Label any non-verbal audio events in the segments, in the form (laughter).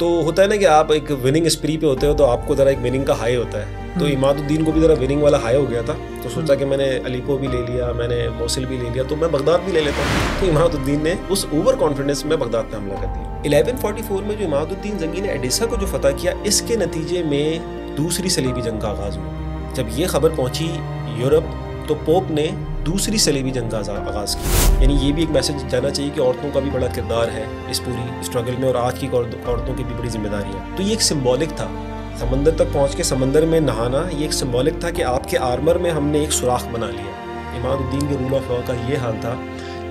तो होता है ना कि आप एक विनिंग स्प्री पे होते हो तो आपको ज़रा एक विनिंग का हाई होता है तो हम्म। इमादुद्दीन को भी ज़रा विनिंग वाला हाई हो गया था तो सोचा हम्म। कि मैंने अली को भी ले लिया मैंने मौसिल भी ले लिया तो मैं बगदाद भी ले लेता हूँ तो इमादुद्दीन ने उस ओवर कॉन्फिडेंस में बगदाद पर हमला कर दिया इलेवन में जो इमादुद्दीन जंगी ने एडिसा को जो फतह किया इसके नतीजे में दूसरी सलीबी जंग का आगाज़ हुआ जब ये खबर पहुँची यूरोप तो पोप ने दूसरी सलेबी जंग का आगाज़ किया यानी ये भी एक मैसेज जाना चाहिए कि औरतों का भी बड़ा किरदार है इस पूरी स्ट्रगल में और आज की औरतों की भी बड़ी जिम्मेदारी है तो ये एक सिम्बॉलिक था समंदर तक पहुँच के समंदर में नहाना ये एक सिम्बॉलिक था कि आपके आर्मर में हमने एक सुराख बना लिया इमादुद्दीन के रूल ऑफ लॉ का ये हाल था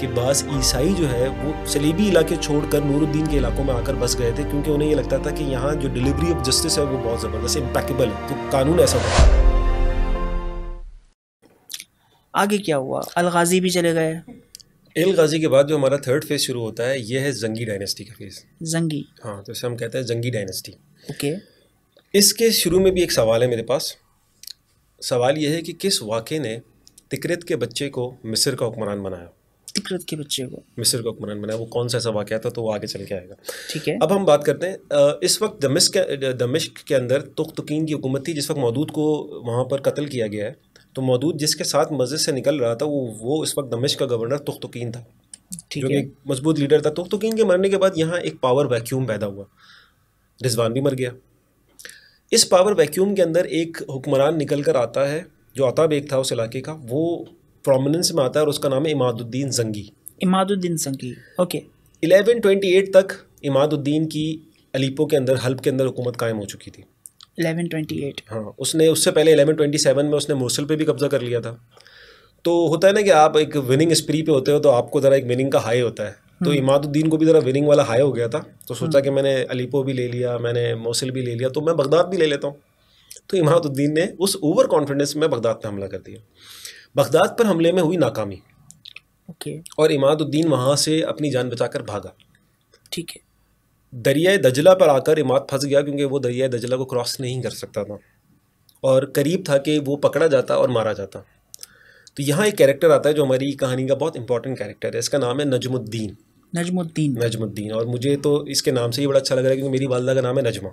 कि बस ईसाई जो है वो सलीबी इलाके छोड़कर नूरुद्दीन के इलाकों में आकर बस गए थे क्योंकि उन्हें ये लगता था कि यहाँ जो डिलीवरी ऑफ जस्टिस है वो बहुत ज़बरदस्त इम्पैकेबल है तो कानून ऐसा होता है आगे क्या हुआ अलगाजी भी चले गए एल गाजी के बाद जो हमारा थर्ड फेज शुरू होता है ये है जंगी डायनेस्टी का फेज जंगी हाँ तो इसे हम कहते हैं जंगी डायनेस्टी ओके इसके शुरू में भी एक सवाल है मेरे पास सवाल यह है कि किस वाक़े ने तिकरत के बच्चे को मिस्र का हुक्मरान बनाया तिकरत के बच्चे को मिस्र का हुक्मरान बनाया वो कौन सा ऐसा वाक़ था तो वो आगे चल के आएगा ठीक है अब हम बात करते हैं इस वक्त दमिश्क दमिश्क के अंदर तुकीन की हुकूमत थी जिस वक्त मौदूद को वहाँ पर कत्ल किया गया है तो मौदूद जिसके साथ मस्जिद से निकल रहा था वो वो इस वक्त दमिश का गवर्नर तुख्तुकीन था जो एक मजबूत लीडर था तुख्तुकीन के मरने के बाद यहाँ एक पावर वैक्यूम पैदा हुआ रिजवान भी मर गया इस पावर वैक्यूम के अंदर एक हुक्मरान निकल कर आता है जो आता बेग था उस इलाके का वो प्रोमिनेंस में आता है और उसका नाम है Imaduddin Zangi Imaduddin Zangi okay twenty eight तक इमादुद्दीन की अलीपो के अंदर हल्ब के अंदर हुकूमत कायम हो चुकी थी 1128 हाँ उसने उससे पहले 1127 में उसने मोसल पे भी कब्जा कर लिया था तो होता है ना कि आप एक विनिंग स्प्री पे होते हो तो आपको ज़रा एक विनिंग का हाई होता है तो हम्म। इमादुद्दीन को भी ज़रा विनिंग वाला हाई हो गया था तो हम्म। सोचा कि मैंने अलीपो भी ले लिया मैंने मोसल भी ले लिया तो मैं बगदाद भी ले लेता हूँ तो इमादुद्दीन ने उस ओवर कॉन्फिडेंस में बगदाद पर हमला कर दिया बगदाद पर हमले में हुई नाकामी ओके और इमादुद्दीन वहाँ से अपनी जान बचाकर भागा ठीक है दरियाए दजला पर आकर इमाद फंस गया क्योंकि वो दरियाए दजला को क्रॉस नहीं कर सकता था और करीब था कि वो पकड़ा जाता और मारा जाता तो यहाँ एक कैरेक्टर आता है जो हमारी कहानी का बहुत इंपॉर्टेंट कैरेक्टर है इसका नाम है नजमुद्दीन नजमुद्दीन नजमुद्दीन और मुझे तो इसके नाम से ही बड़ा अच्छा लग रहा है क्योंकि मेरी वालदा का नाम है Najma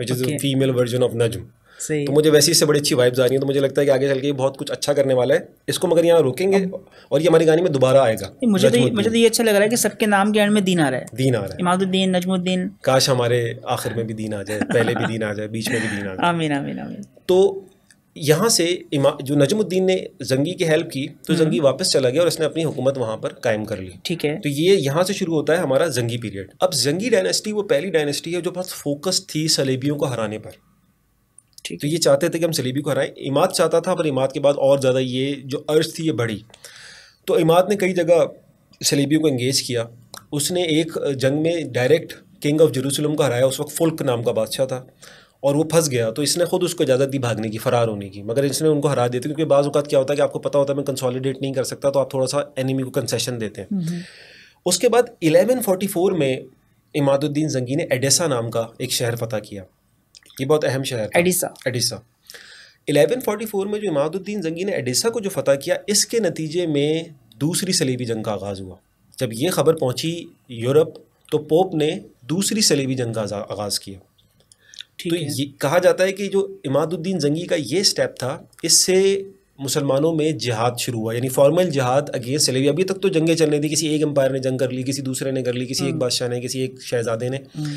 which is female version of Najm तो मुझे वैसे इससे बड़ी अच्छी वाइब्स आ रही है तो मुझे लगता है कि आगे चल के बहुत कुछ अच्छा करने वाला है इसको मगर यहाँ रोकेंगे और ये हमारी गाने में दोबारा आएगा मुझे तो मुझे तो ये अच्छा लग रहा है कि सबके नाम के एंड में दीन आ रहा है दीन आ रहा है इमादुद्दीन नजमुद्दीन काश हमारे आखिर में भी दीन आ जाए पहले भी दीन आ जाए बीच में भी दीन आ जाए आमीन आमीन आमीन तो यहाँ से जो नजमुद्दीन ने जंगी की हेल्प की तो हम्म। जंगी वापस चला गया और उसने अपनी हुकूमत वहाँ पर कायम कर ली ठीक है तो ये यहाँ से शुरू होता है हमारा जंगी पीरियड अब जंगी डायनेस्टी वो पहली डायनेस्टी है जो बहुत फोकस थी सलेबियों को हराने पर तो ये चाहते थे कि हम सलीबी को हराएं इमाद चाहता था पर इमाद के बाद और ज़्यादा ये जो अर्ज थी ये बढ़ी तो इमाद ने कई जगह सलीबी को इंगेज किया उसने एक जंग में डायरेक्ट किंग ऑफ जरूसलम को हराया उस वक्त फुल्क नाम का बादशाह था और वो फंस गया तो इसने खुद उसको इजाज़त दी भागने की फ़रार होने की मगर इसने उनको हरा देते क्योंकि बाज़ अवत क्या होता है कि आपको पता होता है मैं कंसोलिडेट नहीं कर सकता तो आप थोड़ा सा एनिमी को कंसेशन देते हैं उसके बाद 1144 में इमादुद्दीन जंगी ने एडेसा नाम का एक शहर पता किया ये बहुत अहम शहर एडिसा एडिसा 1144 में जो इमादुद्दीन जंगी ने एडिसा को जो फतह किया इसके नतीजे में दूसरी सलीबी जंग का आगाज़ हुआ जब ये खबर पहुंची यूरोप तो पोप ने दूसरी सलीबी जंग का आगाज़ किया तो ये कहा जाता है कि जो इमादुद्दीन जंगी का ये स्टेप था इससे मुसलमानों में जिहाद शुरू हुआ यानी फॉर्मल जिहाद अगेंस्ट सलेबी अभी तक तो जंगें चल रही थी किसी एक एम्पायर ने जंग कर ली किसी दूसरे ने कर ली किसी एक हम्म। बादशाह ने किसी एक शहजादे ने हम्म।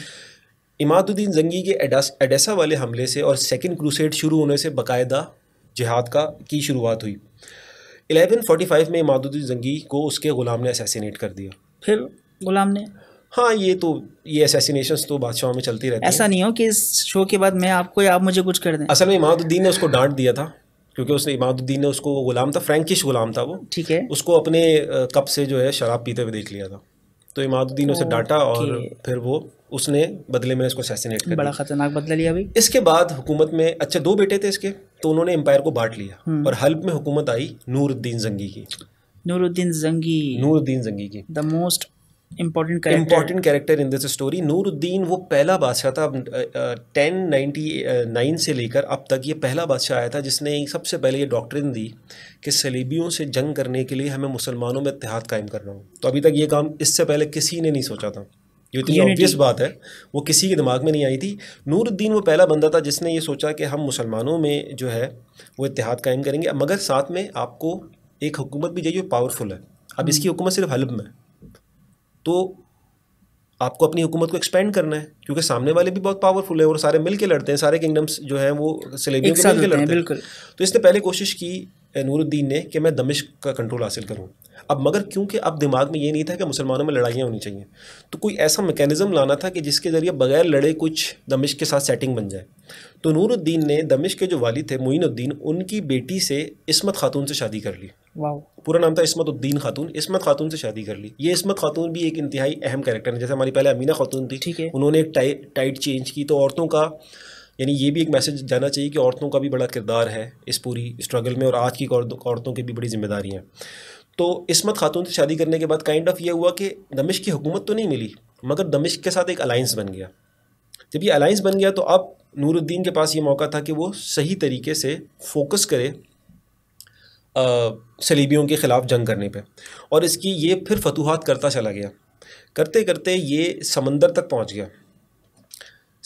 इमादुद्दीन जंगी के एडेसा वाले हमले से और सेकेंड क्रूसेड शुरू होने से बाकायदा जिहाद का की शुरुआत हुई 1145 में इमादुद्दीन जंगी को उसके ग़ुलाम ने असैसिनेट कर दिया फिर ग़ुलाम ने हाँ ये तो ये असैसिनेशन तो बादशाह में चलती रहती ऐसा नहीं हो कि इस शो के बाद मैं आपको या आप मुझे कुछ कर दें असल में इमादुद्दीन ने उसको डांट दिया था क्योंकि उसने इमादुद्दीन ने उसको गुलाम था फ्रेंकिश गुलाम था वो ठीक है उसको अपने कप से जो है शराब पीते हुए देख लिया था तो इमादुद्दीन उसे तो डांटा और फिर वो उसने बदले में इसको असैसिनेट कर बड़ा खतरनाक बदला लिया भाई इसके बाद हुकूमत में अच्छा दो बेटे थे इसके तो उन्होंने एम्पायर को बांट लिया हम्म। और हल्ब में हुकूमत आई नूरुद्दीन जंगी की नूरुद्दीन जंगी नूरुद्दीन जंगी की the most important important character in this story Nuruddin वो पहला बादशाह था टेन नाइन्टी नाइन से लेकर अब तक ये पहला बादशाह आया था जिसने सबसे पहले ये डॉक्ट्रिन दी कि सलीबियों से जंग करने के लिए हमें मुसलमानों में इतिहाद कायम करना हो तो अभी तक ये काम इससे पहले किसी ने नहीं सोचा था जो इतनी ऑब्वियस बात है वो किसी के दिमाग में नहीं आई थी नूरुद्दीन वो पहला बंदा था जिसने ये सोचा कि हम मुसलमानों में जो है वो इतिहाद कायम करेंगे मगर साथ में आपको एक हुकूमत भी चाहिए पावरफुल है अब इसकी hmm. हुकूमत सिर्फ हल्ब में तो आपको अपनी हुकूमत को एक्सपेंड करना है क्योंकि सामने वाले भी बहुत पावरफुल है और सारे मिलके लड़ते हैं सारे किंगडम्स जो हैं वो सिलेबियों के मिलके लड़ते हैं बिल्कुल तो इसने पहले कोशिश की नूरुद्दीन ने कि मैं दमिश्क का कंट्रोल हासिल करूँ अब मगर क्योंकि अब दिमाग में ये नहीं था कि मुसलमानों में लड़ाइयाँ होनी चाहिए तो कोई ऐसा मेकैनिज़्म लाना था कि जिसके ज़रिए बगैर लड़े कुछ दमिश के साथ सेटिंग बन जाए तो नूरुद्दीन ने दमिश के जो वाली थे मोनुद्दीन उनकी बेटी से इसमत खातून से शादी कर ली पूरा नाम था इसमतुद्दीन खातून इसमत खातून से शादी कर ली ये इसमत खातून भी एक इंतहाई अहम करेक्टर है जैसे हमारी पहले अमीना खातून थी ठीक है उन्होंने एक टाइट टाइट चेंज की तो औरतों का यानी ये भी एक मैसेज जाना चाहिए कि औरतों का भी बड़ा किरदार है इस पूरी स्ट्रगल में और आज की औरतों की भी बड़ी जिम्मेदारी है तो इसमत खातून से शादी करने के बाद काइंड ऑफ ये हुआ कि दमिश की हुकूमत तो नहीं मिली मगर दमिश के साथ एक अलाइंस बन गया जब ये अलाइंस बन गया तो अब नूरुद्दीन के पास ये मौका था कि वो सही तरीके से फोकस करे सलीबियों के ख़िलाफ़ जंग करने पे और इसकी ये फिर फतूहत करता चला गया करते करते ये समंदर तक पहुंच गया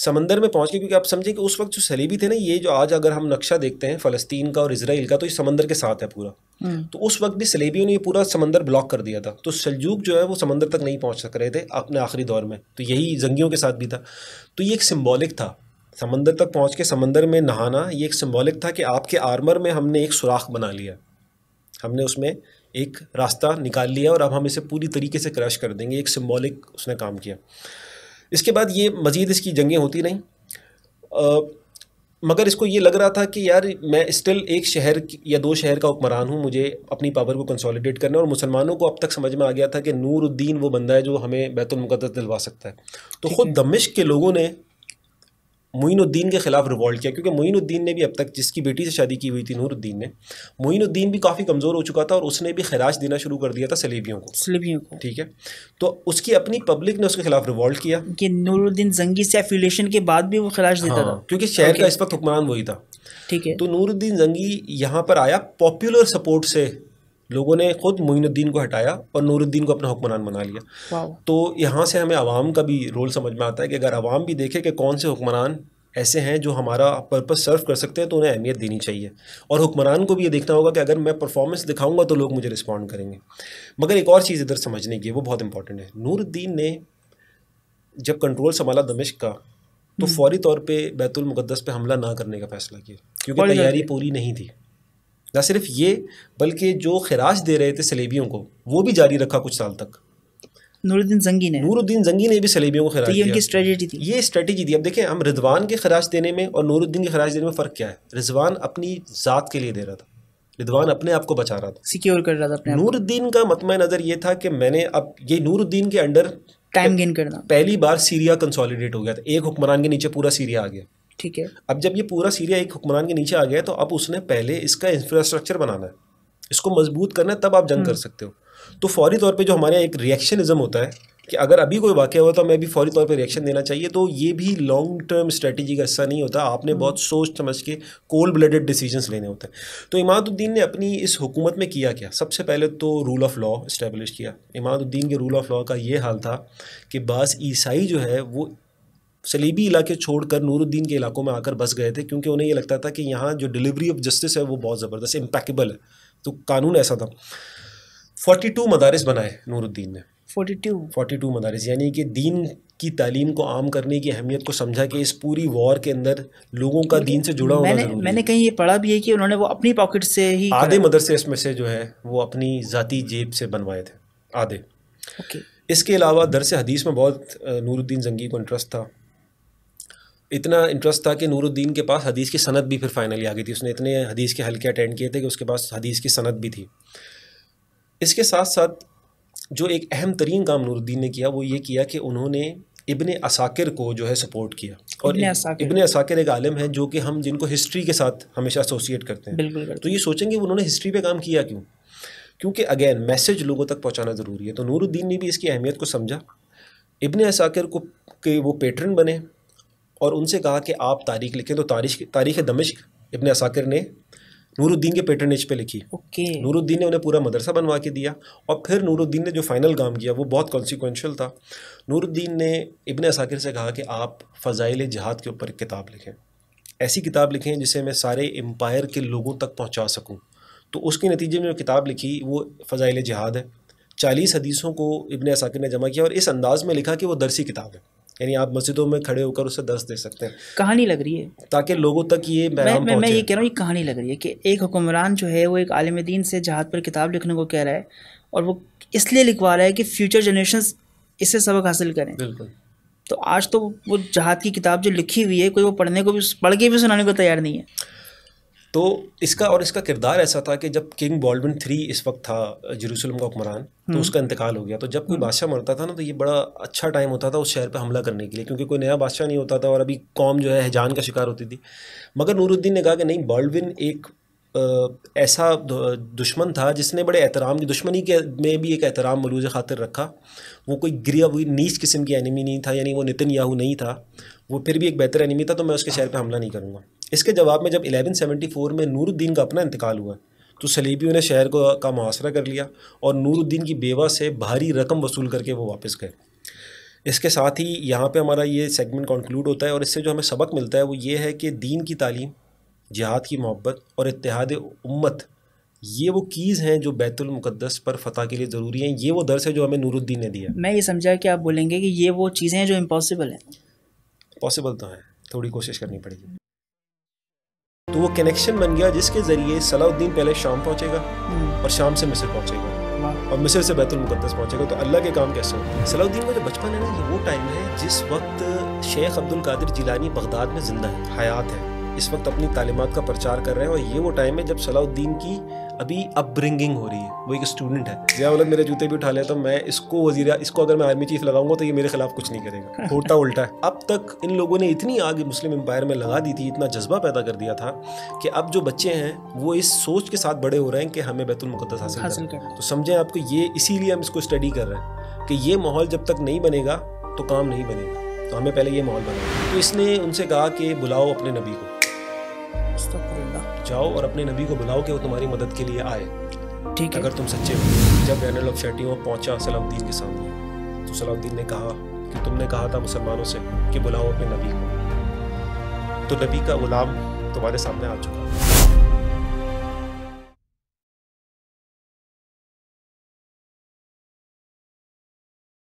समंदर में पहुंच के क्योंकि आप समझें कि उस वक्त जो सलीबी थे ना ये जो आज अगर हम नक्शा देखते हैं फ़लस्तीन का और इसराइल का तो ये समंदर के साथ है पूरा हम्म। तो उस वक्त भी सलेबियों ने ये पूरा समंदर ब्लॉक कर दिया था तो सलजूक जो है वो समंदर तक नहीं पहुँच सक रहे थे अपने आखिरी दौर में तो यही जंगियों के साथ भी था तो ये एक सिम्बॉलिक था समंदर तक पहुँच के समंदर में नहाना ये एक सिम्बॉलिक था कि आपके आर्मर में हमने एक सुराख बना लिया हमने उसमें एक रास्ता निकाल लिया और अब हम इसे पूरी तरीके से क्रश कर देंगे एक सिम्बॉलिक उसने काम किया इसके बाद ये मज़ीद इसकी जंगें होती नहीं मगर इसको ये लग रहा था कि यार मैं स्टिल एक शहर या दो शहर का हुक्मरान हूँ मुझे अपनी पावर को कंसोलिडेट करना और मुसलमानों को अब तक समझ में आ गया था कि नूरुद्दीन वो बंदा है जो हमें बैतुलमक़दस दिलवा सकता है तो ख़ुद दमिश्क के लोगों ने मोइनुद्दीन के ख़िलाफ़ रिवॉल्ट किया क्योंकि मोइनुद्दीन ने भी अब तक जिसकी बेटी से शादी की हुई थी नूरुद्दीन ने मोइनुद्दीन भी काफ़ी कमज़ोर हो चुका था और उसने भी खराज देना शुरू कर दिया था सलेबियों को सलेबियों को ठीक है तो उसकी अपनी पब्लिक ने उसके खिलाफ रिवॉल्ट किया कि नूरुद्दीन जंगी से एफिलेशन के बाद भी वो खराज देता हाँ, था क्योंकि शहर का इस वक्त हुक्मरान वही था ठीक है तो नूरुद्दीन जंगी यहाँ पर आया पॉपुलर सपोर्ट से लोगों ने खुद मोइनुद्दीन को हटाया और नूरुद्दीन को अपना हुक्मरान बना लिया तो यहाँ से हमें आवाम का भी रोल समझ में आता है कि अगर आवाम भी देखे कि कौन से हुक्मरान ऐसे हैं जो हमारा पर्पस सर्व कर सकते हैं तो उन्हें अहमियत देनी चाहिए और हुक्मरान को भी ये देखना होगा कि अगर मैं परफॉर्मेंस दिखाऊंगा तो लोग मुझे रिस्पॉन्ड करेंगे मगर एक और चीज़ इधर समझने की है वो बहुत इंपॉर्टेंट है नूरुद्दीन ने जब कंट्रोल संभाला दमिश्क का तो हम्म। फौरी तौर पर बैतुलमक़दस पर हमला ना करने का फैसला किया क्योंकि तैयारी पूरी नहीं थी ना सिर्फ ये बल्कि जो खराज दे रहे थे सलेबियों को वो भी जारी रखा कुछ साल तक नूरुद्दीन जंगी ने नूरुद्दीन जंगी ने भी सलेबियों को खराज तो ये थी ये स्ट्रेटजी थी अब देखें हम रिजवान के खराज देने में और नूरुद्दीन के खराज देने में फ़र्क क्या है रिजवान अपनी ज़ात के लिए दे रहा था रिजवान अपने आप को बचा रहा था सिक्योर कर रहा था अपने नूरुद्दीन का मतम नज़र ये था कि मैंने अब ये नूरुद्दीन के अंडर टाइम गेन करना पहली बार सीरिया कंसोलिडेट हो गया था एक हुक्मरान के नीचे पूरा सीरिया आ गया ठीक है अब जब ये पूरा सीरिया एक हुक्मरान के नीचे आ गया तो अब उसने पहले इसका इंफ्रास्ट्रक्चर बनाना है इसको मजबूत करना है तब आप जंग कर हम्म। सकते हो तो फौरी तौर पे जो हमारे यहाँ एक रिएक्शनिज्म होता है कि अगर अभी कोई वाक्य हुआ तो हमें भी फौरी तौर पर रिएक्शन देना चाहिए तो ये भी लॉन्ग टर्म स्ट्रेटेजी का हिस्सा नहीं होता आपने हम्म। बहुत सोच समझ के कोल्ड ब्लडेड डिसीजंस लेने होते हैं तो इमादुद्दीन ने अपनी इस हुकूमत में किया क्या सबसे पहले तो रूल ऑफ लॉ इस्टेब्लिश किया इमादुद्दीन के रूल ऑफ लॉ का ये हाल था कि बास ईसाई जो है वो सलीबी इलाके छोड़कर नूरुद्दीन के इलाकों में आकर बस गए थे क्योंकि उन्हें ये लगता था कि यहाँ जो डिलीवरी ऑफ जस्टिस है वो बहुत ज़बरदस्त इम्पैकेबल है तो कानून ऐसा था फोर्टी टू मदारस बनाए नूरुद्दीन ने फोर्टी टू फोर्टी टू मदारस यानी कि दीन की तालीम को आम करने की अहमियत को समझा कि इस पूरी वॉर के अंदर लोगों का दीन से जुड़ा होना मैंने, मैंने कहीं ये पढ़ा भी है कि उन्होंने वो अपनी पॉकेट से ही आधे मदरसे इसमें से जो है वो अपनी ज़ाती जेब से बनवाए थे आधे ओके इसके अलावा दरस हदीस में बहुत नूरुद्दीन जंगी को इंटरेस्ट था इतना इंटरेस्ट था कि नूरुद्दीन के पास हदीस की सनत भी फिर फाइनली आ गई थी उसने इतने हदीस के हल्के अटेंड किए थे कि उसके पास हदीस की सनत भी थी इसके साथ साथ जो एक अहम तरीन काम नूरुद्दीन ने किया वो ये किया कि उन्होंने इबन असाकिर को जो है सपोर्ट किया और इबन असाकिर एक आलम है जो कि हम जिनको हिस्ट्री के साथ हमेशा एसोसिएट करते हैं बिल्कुल तो ये सोचेंगे उन्होंने हिस्ट्री पे काम किया क्यों क्योंकि अगेन मैसेज लोगों तक पहुंचाना ज़रूरी है तो नूरुद्दीन ने भी इसकी अहमियत को समझा इबन असाकिर को के वो पेटर्न बने और उनसे कहा कि आप तारीख लिखें तो तारीख तारीख दमिश्क इबन असाकिर ने नूरुद्दीन के पेटर्नेज पे लिखी ओके okay. नूरुद्दीन ने उन्हें पूरा मदरसा बनवा के दिया और फिर नूरुद्दीन ने जो फाइनल काम किया वो बहुत कॉन्सिक्वेंशल था नूरुद्दीन ने इबन असाकिर से कहा कि आप फ़ज़ाइल जहाद के ऊपर किताब लिखें ऐसी किताब लिखें जिसे मैं सारे एम्पायर के लोगों तक पहुँचा सकूँ तो उसके नतीजे में जो किताब लिखी वो फ़ज़ाइल जहाद है चालीस हदीसों को इबन असाकिर ने जमा किया और इस अंदाज़ में लिखा कि वो दरसी किताब है यानी आप मस्जिदों में खड़े होकर उसे दस दे सकते हैं कहानी लग रही है ताकि लोगों तक ये मैं मैं, मैं ये कह रहा हूँ ये कहानी लग रही है कि एक हुक्मरान जो है वो एक आलम दीन से जहाद पर किताब लिखने को कह रहा है और वो इसलिए लिखवा रहा है कि फ्यूचर जनरेशन इससे सबक हासिल करें बिल्कुल तो आज तो वो जहाद की किताब जो लिखी हुई है कोई वो पढ़ने को भी पढ़ के भी सुनाने को तैयार नहीं है तो इसका और इसका किरदार ऐसा था कि जब किंग बॉल्डविन थ्री इस वक्त था जरूसलम का हुक्मरान तो हम्म। उसका इंतकाल हो गया तो जब कोई हम्म। बादशाह मरता था ना तो ये बड़ा अच्छा टाइम होता था उस शहर पर हमला करने के लिए क्योंकि कोई नया बादशाह नहीं होता था और अभी कौम जो है हजान का शिकार होती थी मगर नूरुद्दीन ने कहा कि नहीं बॉल्डविन एक ऐसा दुश्मन था जिसने बड़े एहतराम की दुश्मनी के में भी एक एहतराम मलूज खातिर रखा वो कोई गिरी हुई नीच किस्म की एनिमी नहीं था यानी वो नितिन याहू नहीं था वो फिर भी एक बेहतर एनिमी था तो मैं उसके शहर पर हमला नहीं करूँगा इसके जवाब में जब 1174 में नूरुद्दीन का अपना इंतकाल हुआ तो सलीबियों ने शहर को का मुहासरा कर लिया और नूरुद्दीन की बेवा से भारी रकम वसूल करके वो वापस गए इसके साथ ही यहाँ पे हमारा ये सेगमेंट कंक्लूड होता है और इससे जो हमें सबक मिलता है वो ये है कि दीन की तालीम जिहाद की मोहब्बत और इतिहाद उम्मत ये वो कीज़ हैं जो बैतुलमक़दस पर फतह के लिए ज़रूरी हैं ये वो दर्स है जो हमें नूरुद्दीन ने दिया मैं ये समझा कि आप बोलेंगे कि ये वो चीज़ें हैं जो इम्पॉसिबल हैं पॉसिबल तो हैं थोड़ी कोशिश करनी पड़ेगी कनेक्शन बन गया जिसके जरिए सलाउद्दीन पहले शाम पहुंचेगा हम्म। और शाम से मिस्र पहुंचेगा और मिस्र से बैतुल मुकद्दस पहुंचेगा तो अल्लाह के काम कैसे होते हैं सलाउद्दीन का जो बचपन है ना ये वो टाइम है जिस वक्त Sheikh Abdul Qadir Jilani Baghdad में जिंदा है हयात है इस वक्त अपनी तालीमत का प्रचार कर रहे हैं और ये वो टाइम है जब सलाउद्दीन की अभी अपब्रिंगिंग हो रही है वो एक स्टूडेंट है जिया उलद मेरे जूते भी उठा लेता तो मैं इसको वजीर इसको अगर मैं आर्मी चीफ लगाऊंगा तो ये मेरे खिलाफ कुछ नहीं करेगा होता (laughs) उल्टा है अब तक इन लोगों ने इतनी आग मुस्लिम एम्पायर में लगा दी थी इतना जज्बा पैदा कर दिया था कि अब जो बच्चे हैं वो इस सोच के साथ बड़े हो रहे हैं कि हमें बैतुलमक़दस हासिल कर तो समझें आपको ये इसीलिए हम इसको स्टडी कर रहे हैं कि ये माहौल जब तक नहीं बनेगा तो काम नहीं बनेगा तो हमें पहले ये माहौल बनाएगा तो इसने उनसे कहा कि बुलाओ अपने नबी को जाओ और अपने नबी को बुलाओ कि वो तुम्हारी मदद के लिए आए ठीक अगर तुम सच्चे हो जब जनरल ऑफ शैटियों पहुंचा सलाउद्दीन के सामने तो सलाउद्दीन ने कहा कि तुमने कहा था मुसलमानों से कि बुलाओ अपने नबी को तो नबी का गुलाम तुम्हारे सामने आ चुका